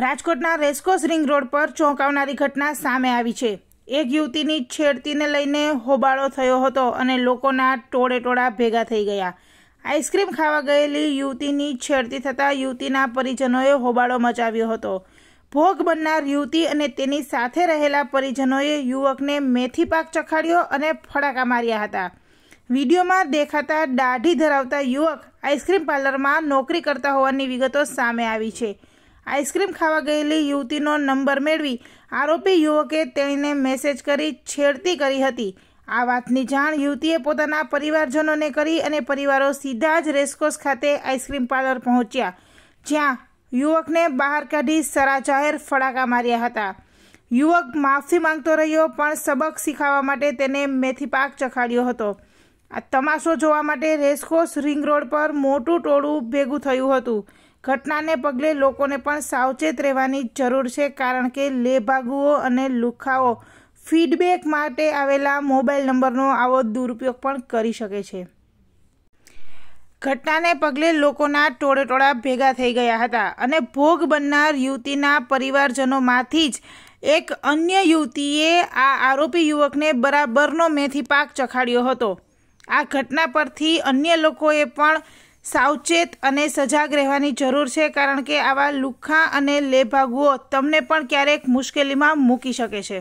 રાજકોટના racecourse ring road પર ચોંકાવનારી ઘટના સામે આવી છે એક યુવતીની છેડતીને લઈને હોબાળો થયો હતો અને લોકોના ટોળેટોળા ભેગા થઈ ગયા આઈસ્ક્રીમ ખાવા ગયેલી યુવતીની છેડતી થતાં યુવતીના પરિજનોએ હોબાળો મચાવ્યો હતો ભોગ બનનાર યુવતી અને તેની સાથે રહેલા પરિજનોએ યુવકને મેથી પાક ચખાડ્યો અને ફટાકા માર્યા હતા વિડીયોમાં દેખાતા દાઢી ધરાવતા યુવક આઈસ્ક્રીમ પાર્લરમાં નોકરી કરતા હોવાની વિગતો સામે આવી છે આઈસ્ક્રીમ ખાવા ગયેલી યુવતીનો નંબર મેળવી આરોપી યુવકે તેણીને મેસેજ કરી છેડતી કરી હતી આ વાતની જાણ યુવતીએ પોતાના પરિવારજનોને કરી અને પરિવારો સીધા જ રેસકોર્સ ખાતે આઈસ્ક્રીમ પાર્લર પહોંચ્યા જ્યાં યુવકને બહાર કાઢી સરાજાહેર ફડાકા માર્યા હતા યુવક માફી માંગતો રહ્યો પણ સબક શીખાવા માટે તેને મેથીપાક ચખાડ્યો હતો આ તમાશો જોવા માટે રેસકોસ રિંગ રોડ પર મોટું ટોળું ભેગું થયું હતું ઘટનાને પગલે લોકોને પણ સાવચેત રહેવાની જરૂર છે કારણ કે લેભાગુઓ અને લુખાઓ ફીડબેક માટે આવેલા મોબાઈલ નંબરનો આવો દુરુપયોગ પણ કરી શકે છે ઘટનાને પગલે લોકોના ટોળે ટોળા ભેગા થઈ ગયા હતા અને ભોગ બનનાર યુવતીના પરિવારજનોમાંથી જ એક અન્ય યુવતીએ આ આરોપી યુવકને બરાબરનો મેથી પાક ચખાડ્યો હતો આ ઘટના પરથી અન્ય લોકોએ પણ સાવચેત અને સજાગ રહેવાની જરૂર છે કારણ કે આવા લુખ્ખા અને લેભાગુઓ તમને પણ ક્યારેક મુશ્કેલીમાં મૂકી શકે છે